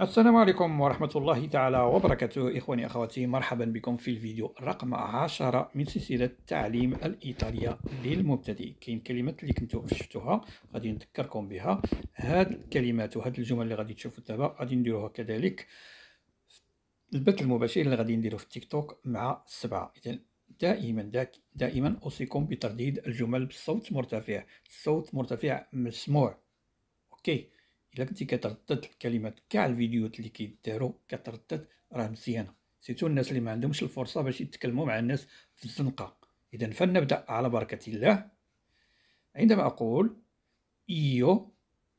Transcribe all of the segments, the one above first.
السلام عليكم ورحمة الله تعالى وبركاته إخواني أخواتي مرحبا بكم في الفيديو رقم عشرة من سلسلة تعليم الإيطالية للمبتدئ كاين كلمات اللي كنتو شفتوها غادي نذكركم بها هاد الكلمات وهاد الجمل اللي غادي تشوفوا دابا غادي نديروها كذلك البث المباشر اللي غادي نديرو في تيك توك مع السبعة إذا دائما دائما أوصيكم بترديد الجمل بصوت مرتفع صوت مرتفع مسموع أوكي الا كنتي كتردد الكلمات كاع الفيديوهات اللي كيديروا كتردد راه مزيانه سيتو الناس اللي ما عندهمش الفرصه باش يتكلموا مع الناس في الزنقه اذا فلنبدا على بركه الله عندما اقول ايو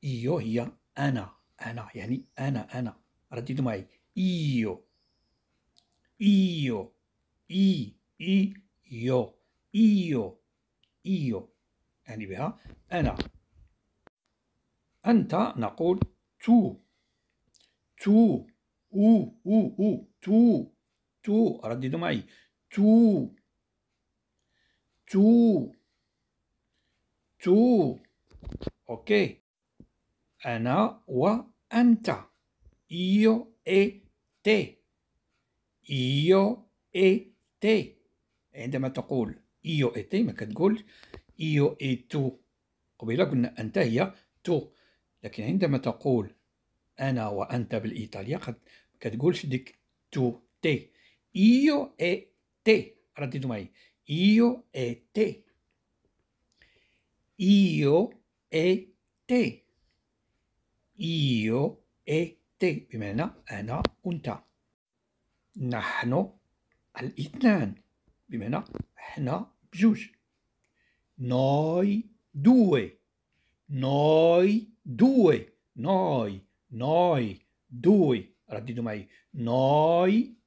ايو هي انا انا يعني انا انا رددوا معي ايو ايو اي اي يو ايو ايو يعني بها انا أنت نقول تو تو أو أو أو تو تو رددوا معي تو تو تو أوكي أنا وأنت إيو إي تي إيو إي تي عندما تقول إيو إي تي ما كتقول إيو إي تو قبيلة قلنا أنت هي تو لكن عندما تقول أنا وأنت بالإيطالية قد كتقولش ديك تو تي إيو إي تي رددوا معي إيو إي تي إيو إي تي إيو إي تي بمعنى أنا وأنت نحن الاثنان بمعنى حنا بجوج نوي دوي نوي due, noi, noi, due, raddido mai, noi,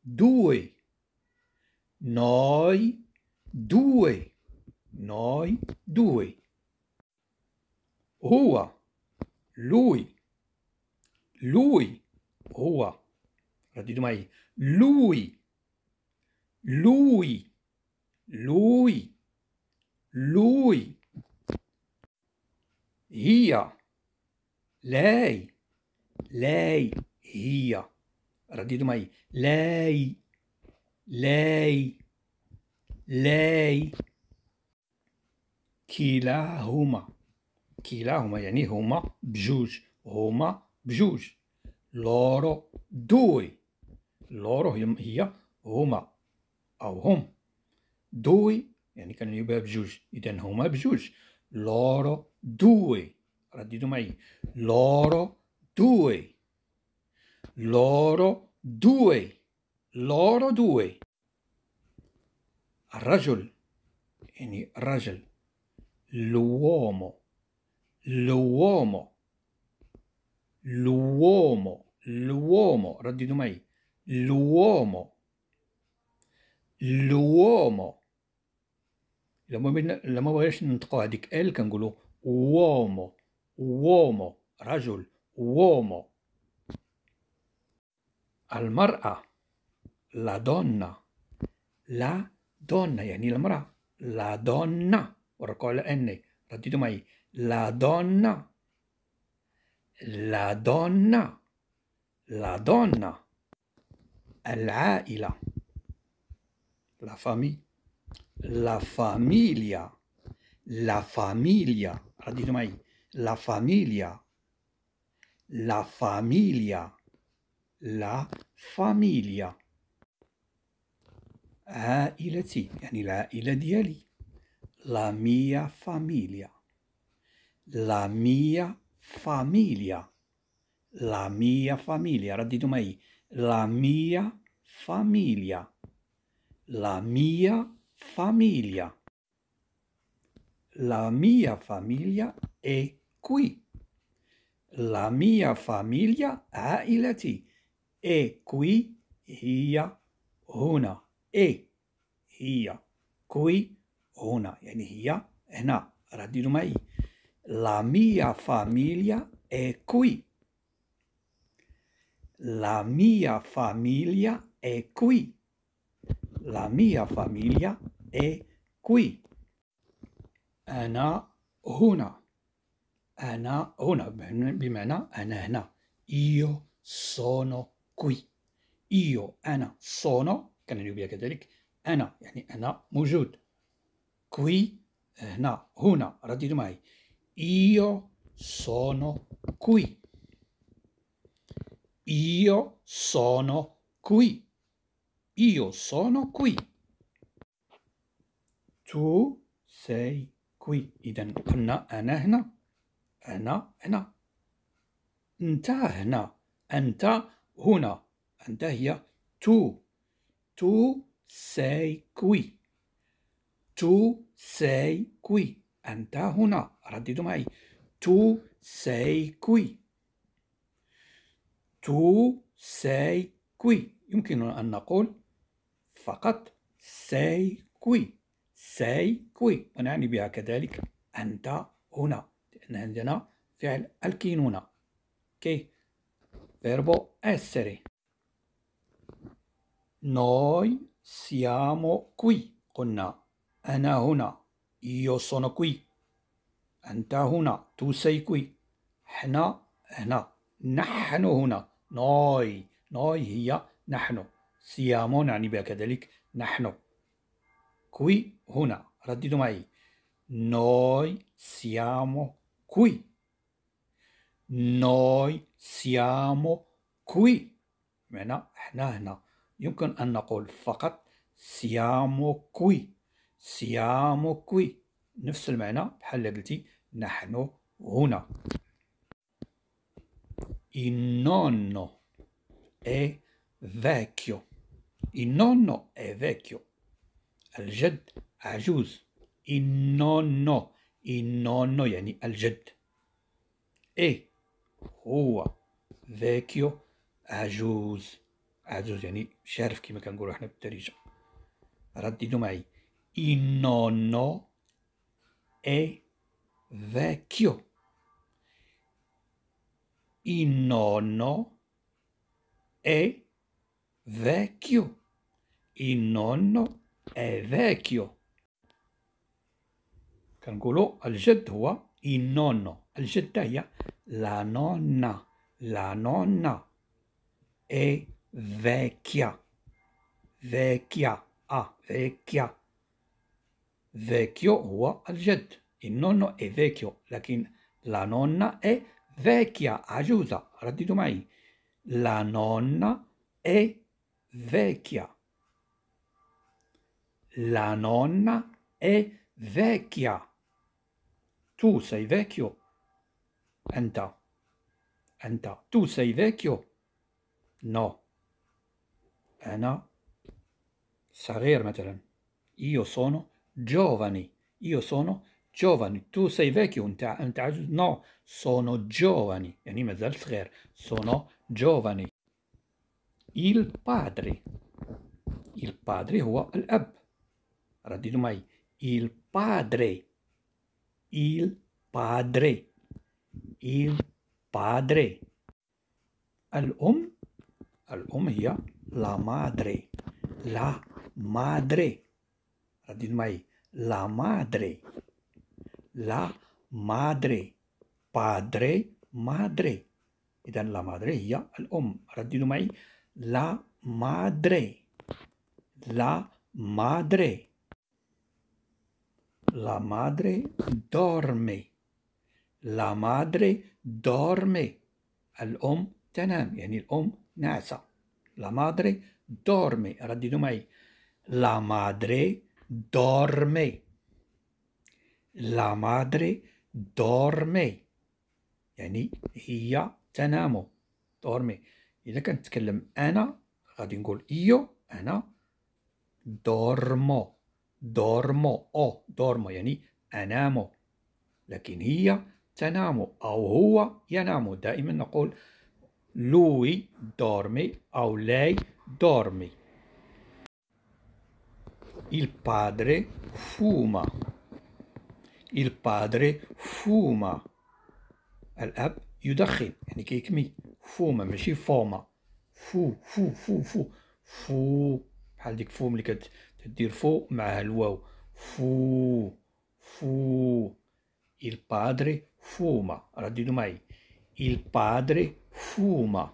due, noi, due, noi, due. Ua, lui, lui, ua, raddido mai, lui, lui, lui, lui. Ia لاي لاي هي رديدوا معي لاي لاي لاي كلاهما كلاهما يعني هما بجوج هما بجوج لورو دوي لورو هي هما أو هم دوي يعني كانوا يبقى بجوج إذا هما بجوج لورو دوي raddidomai, loro due, loro due, loro due. الرجل يعني الرجل l'uomo l'uomo l'uomo l'uomo raddido mai l'uomo l'uomo La بينا لما بغيناش ننطقوا هذيك ال كنقولوا uomo uomo, rajul, uomo. Al-mar'a, la donna. لا دonna يعني المرأة لا دonna والرقاء N, رددوا معي لا donna la donna la donna العائلة la famiglia la famiglia la famiglia رددوا معي la famiglia, la famiglia, la famiglia. il عائلتي يعني di ديالي la mia famiglia la mia famiglia la mia famiglia رددوا معي la mia famiglia la mia famiglia la mia famiglia è qui. La mia famiglia è il T e qui hia una e hia qui una yani hia ena radinumai. La mia famiglia è qui. La mia famiglia è qui. La mia famiglia è qui. Ena una. أنا هنا بمعنى أنا هنا io sono qui io أنا sono كان بها كذلك أنا يعني أنا موجود qui هنا هنا رددوا معي io sono qui io sono qui io sono qui tu sei qui إذا قلنا أنا هنا هنا هنا أنت هنا أنت هنا أنت هي تو تو ساي كوي تو ساي كوي أنت هنا رددوا معي تو ساي كوي تو ساي كوي يمكننا أن نقول فقط ساي كوي ساي كوي ونعني بها كذلك أنت هنا لأن عندنا فعل الكينونة كي فيربو اسري نوي سيامو كوي قلنا أنا هنا يو سونو كوي أنت هنا تو سي كوي حنا هنا نحن هنا نوي نوي هي نحن سيامو نعني بها كذلك نحن كوي هنا رددوا معي نوي سيامو qui. Noi siamo qui بمعنى احنا هنا يمكن أن نقول فقط siamo qui siamo qui نفس المعنى بحال اللي قلتي نحن هنا Il nonno è vecchio Il nonno è vecchio الجد عجوز Il nonno Il nonno يعني الجد. اي هو ذاكيو عجوز عجوز يعني شارف كما كنقولوا احنا بالدارجة. رددوا معي. Il nonno è vecchio. Il nonno è vecchio. Il nonno è vecchio. كنقولوا الجد هو il nonno الجدة هي la nonna la nonna è vecchia vecchia a ah, vecchia vecchio هو الجد il nonno è vecchio لكن la nonna è vecchia عجوزة رددوا معي la nonna è vecchia la nonna è vecchia tu sei vecchio, enta, enta, tu sei vecchio, no, ena, sarer meteren, io sono giovani, io sono giovani, tu sei vecchio, enta, enta, no, sono giovani, yani mezzel frer, sono giovani. Il padre, il padre huwa l-ab, radidu mai, il padre, Il padre. Il padre. Al hombre ya la madre. La madre. Radin La madre. La madre. Padre, madre. Idan la madre ya hombre معي. La madre. La madre. La madre dorme. La madre dorme. الأم تنام يعني الأم ناعسة. La madre dorme. رددوا معي. La madre dorme. La madre dorme. يعني هي تنام. dorme. إذا كنتكلم أنا غادي نقول إيو أنا دورمو دورمو أو دورمو يعني أنام لكن هي تنام أو هو ينام دائما نقول لوي دورمي أو لاي دورمي Il padre fuma. Il padre fuma. الأب يدخن يعني كيكمي فوما ماشي فوما فو فو فو فو فو بحال ديك فوم اللي كت تدير فو معها الواو fu fu il padre fuma radino mai il padre fuma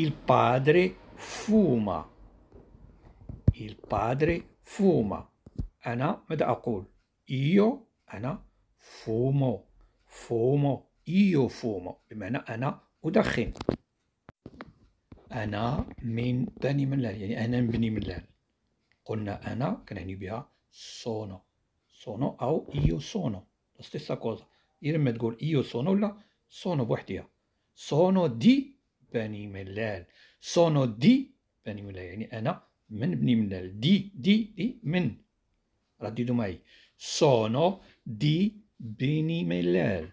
il padre fuma il padre fuma انا ماذا اقول io انا fumo fumo io fumo بمعنى انا ادخن أنا من بني ملال يعني أنا من بني ملال قلنا أنا كنعني بها سونو سونو أو إيو سونو ستيسا كوزا غير ما تقول إيو سونو ولا سونو بوحديها سونو دي بني ملال سونو دي بني ملال يعني أنا من بني ملال دي دي دي من رددوا معي سونو دي بني ملال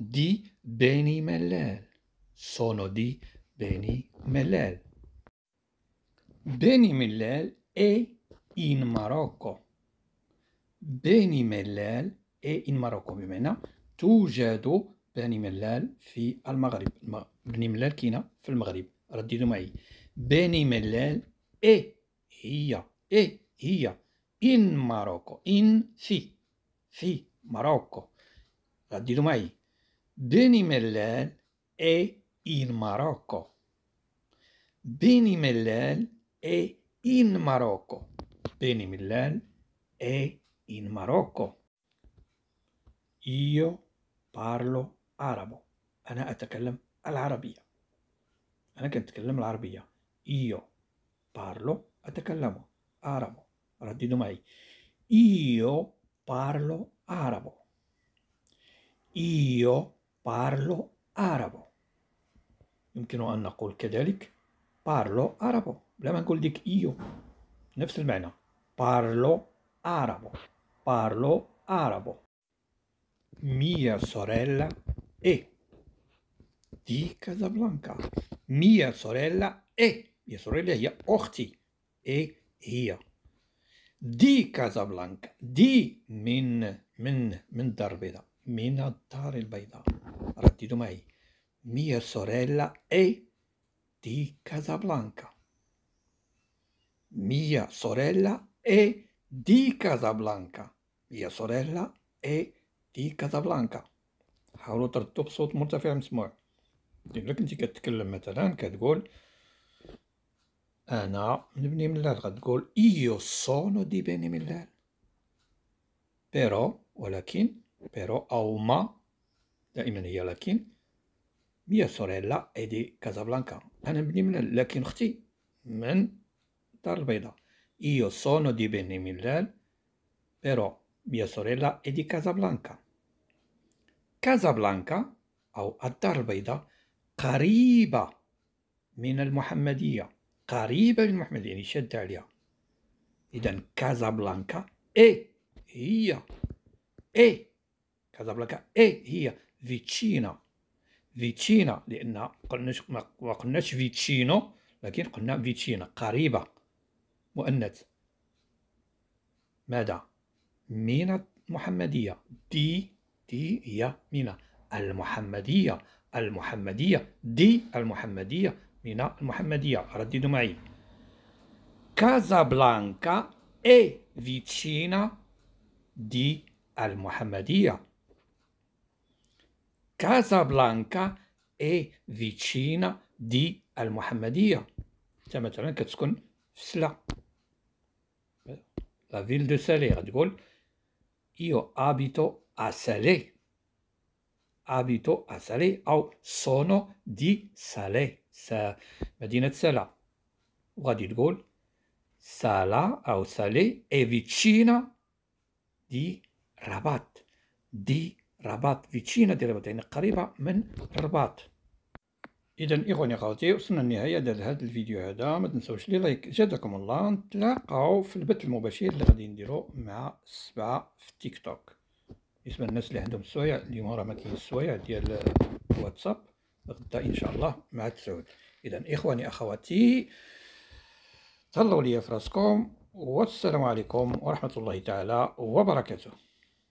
دي di من لال sono di Beni Mellal. Beni Mellal è in Marocco. بني ملال اي ان ماروكو بمعنى توجد بني ملال في المغرب بني ملال كاينه في المغرب رددوا معي بني ملال اي هي اي هي ان ماروكو ان في في ماروكو رددوا معي بني ملال اي in Marocco. Beni Mellel è in Marocco. Beni Mellel è in Marocco. Io parlo arabo. أنا أتكلم arabia أنا كنت أتكلم العربية. Io parlo أتكلم arabo. Raddido mai. Io parlo arabo. Io parlo arabo. يمكن أن نقول كذلك بارلو أرابو بلا ما نقول ديك إيو نفس المعنى بارلو أرابو بارلو أرابو ميا سوريلا è دي كازابلانكا ميا سوريلا إي يا سوريلا هي أختي إي هي دي كازابلانكا دي من من من الدار البيضاء من الدار البيضاء رددوا معي mia sorella è e di Casablanca. Mia sorella è e di Casablanca. Mia sorella è e di Casablanca. حاولوا ترتبوا بصوت مرتفع مسموع الا كنتي كتكلم مثلا كتقول انا من بني ملال غتقول ايو سونو دي بني ملال بيرو ولكن بيرو او ما دائما هي لكن ميا سوريلا دي كازابلانكا انا بني من لكن اختي من الدار البيضاء ايو سونو دي بني ميلال بيرو ميا سوريلا دي كازابلانكا كازابلانكا او الدار البيضاء قريبة من المحمدية قريبة من المحمدية يعني شد عليها إذا كازابلانكا إي هي إي كازابلانكا إي هي فيتشينا فيتشينا لان قلنا ما قلناش فيتشينو لكن قلنا فيتشينا قريبه مؤنث ماذا من المحمديه دي دي هي من المحمديه المحمديه دي المحمديه من المحمديه رددوا معي كازابلانكا اي فيتشينا دي المحمديه كازابلانكا اي فيتشينا دي المحمدية انت مثلا كتسكن في سلا لا فيل دو سالي غتقول io abito a Salé abito a Salé او sono di Salé مدينة سلا وغادي تقول سلا او سالي è vicina di Rabat di رباط فيتشينا ديال رباط يعني قريبة من الرباط إذا إخواني أخواتي وصلنا للنهاية ديال هذا الفيديو هذا ما تنساوش لي لايك جزاكم الله نتلاقاو في البث المباشر اللي غادي نديرو مع السبعة في تيك توك بالنسبة للناس اللي عندهم السوايع اليوم راه ما كاين السوايع ديال الواتساب غدا إن شاء الله مع التسعود إذا إخواني أخواتي تهلاو ليا في راسكم والسلام عليكم ورحمة الله تعالى وبركاته